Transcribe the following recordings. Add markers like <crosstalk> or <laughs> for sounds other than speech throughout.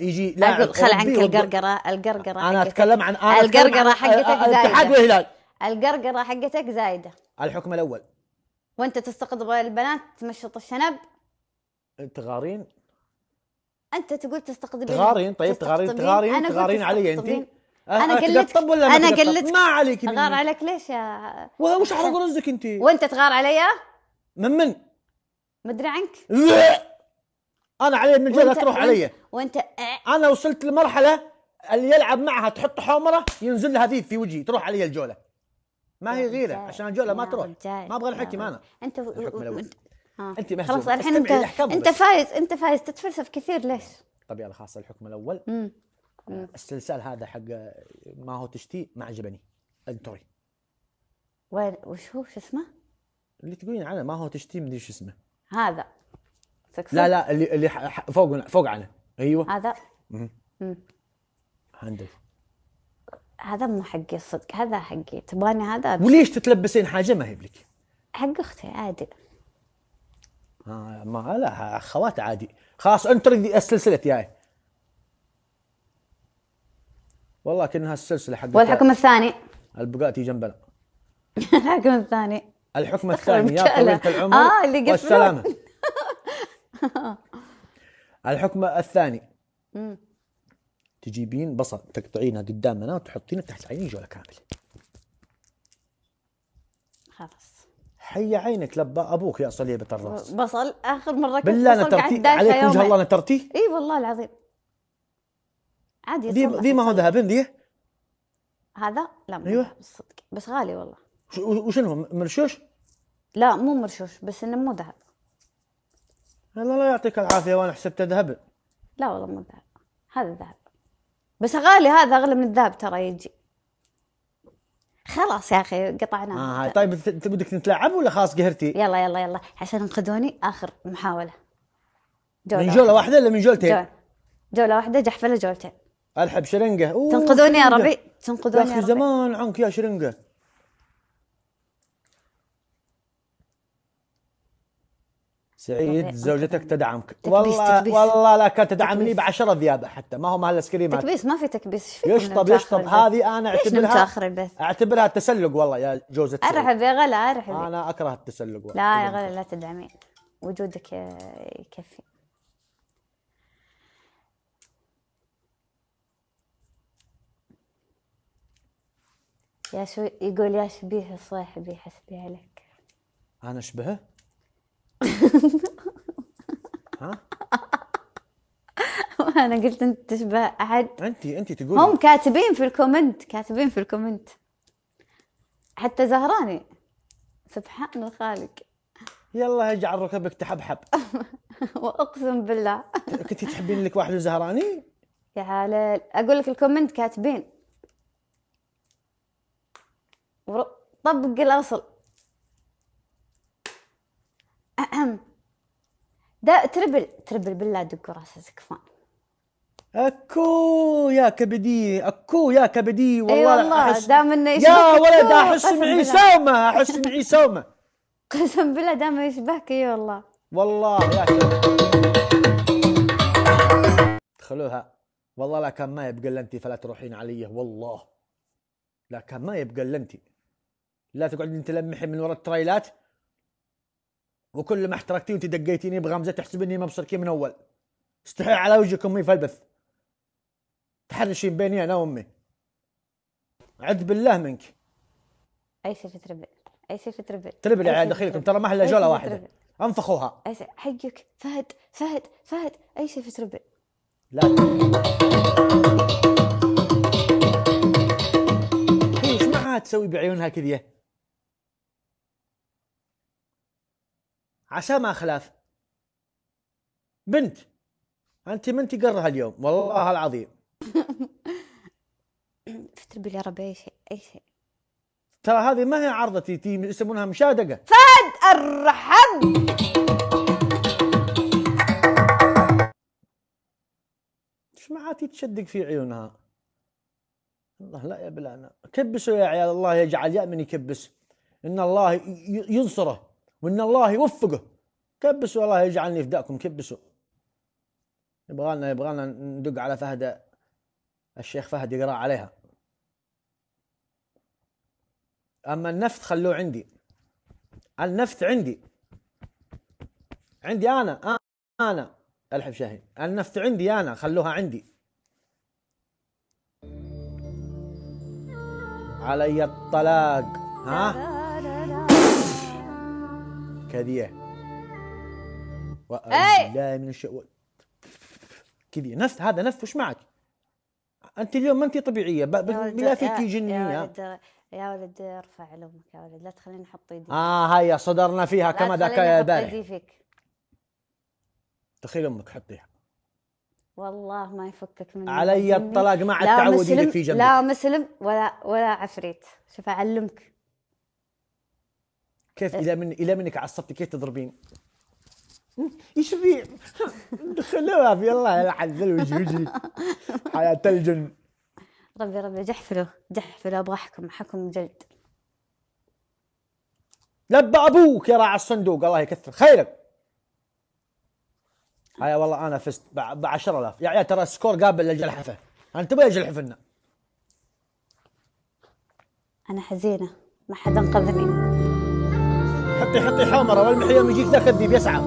يجي لا خل عنك القرقره القرقره انا اتكلم عن أنا القرقره حقتك زايده الاتحاد والهلال القرقره حقتك زايده الحكم الاول وانت تستقطب البنات تمشط الشنب تغارين انت تقول تستقطبين تغارين طيب تغارين تغارين تغارين علي انت أه، انا أه، قلت ولا انا قلت ما عليك غار عليك ليش يا وش احرق رزقك انت وانت تغار علي من من مدري عنك انا علي من جهه تروح علي وانت انا وصلت لمرحله اللي يلعب معها تحط حمره ينزل لها ذيب في وجهي تروح علي الجوله ما هي غيره عشان الجوله ما تروح ما ابغى الحكم انا انت آه. انت مهزوم خلاص الحين انت انت فايز انت فايز تتفلسف كثير ليش؟ طب يلا خلاص الحكم الاول مم. آه، السلسال هذا حق آه، ما هو تشتي ما عجبني انتري وين وش هو شو اسمه؟ اللي تقولين عنه ما هو تشتي مدري شو اسمه هذا سكسس لا لا اللي اللي فوق فوق عنه ايوه هذا هندل هذا مو حقي الصدق هذا حقي تبغاني هذا وليش تتلبسين حاجه ما هي بلك؟ حق اختي عادي آه ما لا اخوات عادي خلاص انطري السلسله ياي والله كانها السلسله حق والحكم الثاني البقاتي جنبنا <laughs> الحكم الثاني الحكم الثاني يا طويلة العمر آه اللي والسلامة <laughs> الحكم الثاني تجيبين بصل تقطعينه قدامنا وتحطينه تحت عيني جوله كامل خلاص حي عينك لبى ابوك يا صليبة الراس بصل اخر مره كنت بالله نترتي عليك وجه الله نترتي اي والله العظيم عادي ذي دي ما هو ذهب ذي هذا لا ما ايوه بالصدق بس غالي والله وشنو مرشوش؟ لا مو مرشوش بس انه مو ذهب الله لا يعطيك العافيه وانا حسبته ذهب لا والله مو ذهب هذا ذهب بس غالي هذا اغلى من الذهب ترى يجي خلاص يا اخي قطعناه آه طيب انت بدك تتلعب ولا خلاص قهرتي؟ يلا يلا يلا عشان انقذوني اخر محاوله جولة من جوله واحده ولا من جولتين؟ جولة, جولة واحده جحفله جولتين الحب شرنقه تنقذوني يا ربي تنقذوني يا ربي زمان عنك يا شرنقه سعيد زوجتك تدعمك تكبيس والله تكبيس. والله لا كانت تدعمني ب 10 ذيابه حتى ما هو مع الاسكريمات تكبيس ما في تكبيس ايش فيك يشطب يشطب هذه انا اعتبرها اعتبرها تسلق والله يا جوزة ارحب يا غلا ارحب انا اكره التسلق والله. لا يا غلا لا تدعمين وجودك يكفي يا شو يقول يا شبيه صاحبي حسبي عليك انا اشبهه؟ ها وانا <laughs> قلت انت تشبه احد انت انت تقولي هم كاتبين في الكومنت كاتبين في الكومنت حتى زهراني سبحان الخالق يلا اجعل ركبك تحبحب <laughs> واقسم بالله كنتي تحبين لك واحد زهراني؟ يا حلال اقول لك الكومنت كاتبين طبق الاصل دا تربل تربل بالله دق راسه سكفان اكو يا كبدي اكو يا كبدي والله اي والله أحس... دام انه يا ولد احس معي سومه احس معي سومه <laughs> قسم بالله دام يشبهك اي والله والله يا كبدي خلوها والله لا كان ما يبقى انت فلا تروحين علي والله لا كان ما يبقى انت لا تقعدين تلمحين من وراء التريلات وكل ما احترقتي وانت دقيتيني بغمزه تحسبني ما بصركي من اول استحي على وجهك امي فلبث تحرشين بيني انا وامي عد بالله منك اي سيف تربل اي سيف تربل تربل يا دخيلكم ترى ما احلى جوله واحده تربل. انفخوها حقك فهد فهد فهد اي سيف تربل لا ايش معها تسوي بعيونها كذيه ما خلاف بنت انت من قرها اليوم والله العظيم <laughs> فتر يا ربي اي شيء اي شيء ترى هذه ما هي عرضتي يسمونها مشادقه فهد الرحب ايش معاتي تشدق في عيونها الله لا يبلانا كبسوا يا عيال الله يجعل يأمن يكبس ان الله ينصره وان الله يوفقه كبسوا والله يجعلني فداكم كبسوا يبغى لنا يبغى لنا ندق على فهد الشيخ فهد يقرا عليها اما النفط خلوه عندي النفط عندي عندي انا انا الحب شاهين النفط عندي انا خلوها عندي علي الطلاق ها كذيه ايه بالله من الشيء كذي نفس هذا نفس وش معك؟ انت اليوم ما انت طبيعيه بلا فيك جنيه يا ولد يا ولد ارفع لامك يا ولد لا تخليني احط ايدي اه هيا صدرنا فيها كما ذاك يا البارح فيك تخيل امك حطيها والله ما يفكك مني علي الطلاق ما عاد تعودي لك في جنبك لا مسلم ولا ولا عفريت شوف اعلمك كيف الى أه. من الى منك عصبتي كيف تضربين ايش في دخلوها في الله يلعن وجهي وجهي حياة الجن ربي ربي جحفلوا جحفلوا ابغى احكم حكم جلد لبى ابوك يا راعي الصندوق الله يكثر خيرك هيا والله انا فزت ب 10000 يا عيال ترى السكور قابل للجلحفه انتبه يا جلحفنا انا حزينه ما حد انقذني حطي حطي حمرة والمحيا يجيك ذاك الذيب يسعى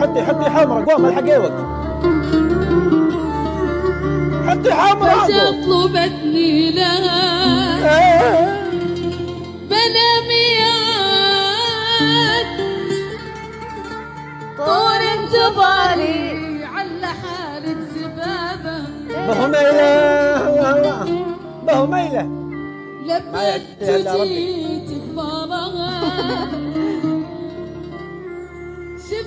حطي حطي حمرة قوم الحقيوك حطي حمرة طلبتني لها آه. بناميات طول انتظاري على حالة ميلة بهميلة ميلة لبيت جيت بابا شفتها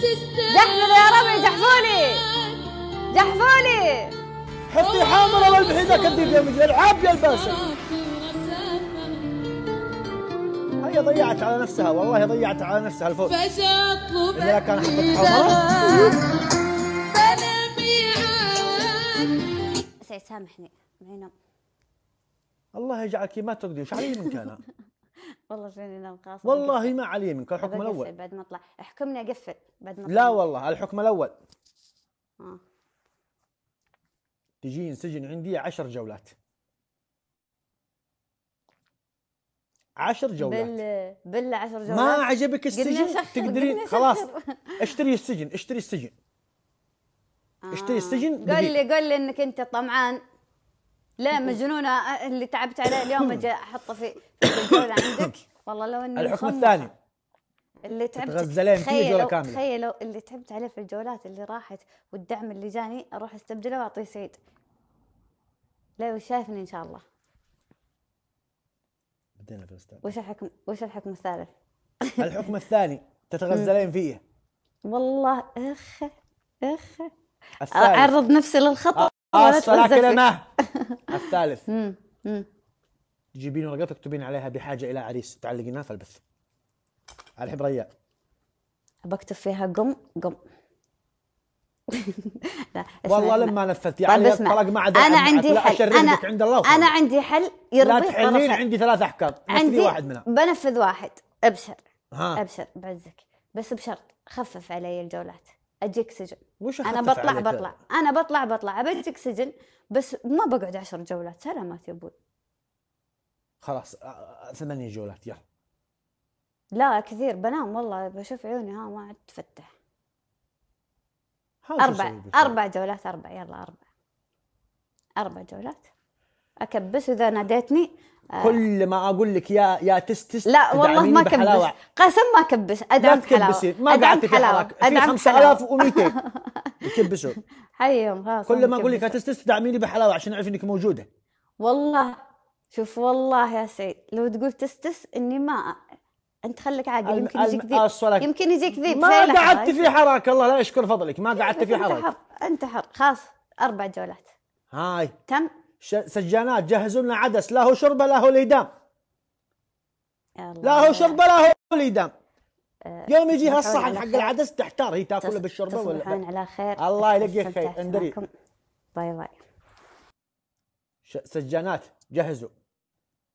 تستاهل جحفلوا يا ربي جحفولي جحفولي حطي حامل الله البحيدة كذيب يا مجد العاب يا الباسل هي ضيعت على نفسها والله ضيعت على نفسها الفوز إذا كان حطت حمرة سيسامحني معينه الله يجعلك ما ترقدي شعري علي منك انا <laughs> والله جاني نوم والله ما علي منك الحكم الاول بعد ما اطلع احكمني اقفل بعد ما لا والله الحكم الاول آه. تجين سجن عندي عشر جولات عشر جولات بال بال عشر جولات ما عجبك السجن تقدرين خلاص اشتري السجن اشتري السجن اشتري آه. السجن قول لي قول لي انك انت طمعان لا مجنونه اللي تعبت عليه اليوم اجي احطه في في الجوله عندك والله لو اني الحكم الثاني اللي تعبت تغزلين فيه جوله كامله تخيلوا اللي تعبت عليه في الجولات اللي راحت والدعم اللي جاني اروح استبدله واعطيه سعيد لا وشايفني ان شاء الله بدينا وش الحكم وش الحكم الثالث؟ الحكم الثاني تتغزلين <laughs> فيه والله اخ اخ اعرض نفسي للخطر اصلا آه، كده <laughs> الثالث تجيبين ورقة تكتبين عليها بحاجة إلى عريس تعلقينها في البث على ريا بكتب فيها قم قم <laughs> لا والله لما نفذتي طيب، يعني الطلاق ما عاد انا عندي حل انا عند الله انا عندي حل يرضي لا تحلين عندي ثلاث احكام عندي واحد منها بنفذ واحد ابشر ها. ابشر بعزك بس بشرط خفف علي الجولات اجيك سجن وش انا بطلع بطلع انا بطلع بطلع ابجيك سجن بس ما بقعد عشر جولات سلامات يا ابوي خلاص ثمانية جولات يلا لا كثير بنام والله بشوف عيوني ها ما عاد تفتح أربع أربع جولات أربع يلا أربع أربع جولات أكبس إذا ناديتني كل ما اقول لك يا يا تستس لا والله ما كبس قسم ما كبس ادعمك حلاوه ما في حراك في 5200 يكبسوا حيهم خلاص كل ما اقول لك يا تستس تدعميني بحلاوه عشان اعرف انك موجوده والله شوف والله يا سعيد لو تقول تستس اني ما انت خليك عاقل يمكن يجيك ذيب يمكن يجيك ذيب ما قعدت في حراك الله لا يشكر فضلك ما قعدت في حراك انت حر خلاص اربع جولات هاي تم سجانات جهزوا لنا عدس لا هو شربه لا هو ليدام لا هو شربه لا هو ليدام أه، يوم يجي هالصحن حق العدس تحتار هي تاكله بالشربه ولا تصبحون على خير الله يلقيك خير اندري باي باي سجانات جهزوا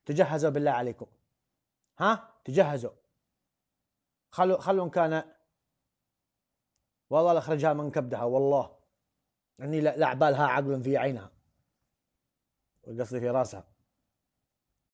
تجهزوا بالله عليكم ها تجهزوا خلوا خلوا كان والله لاخرجها من كبدها والله اني لا عقل في عينها والقصد في راسها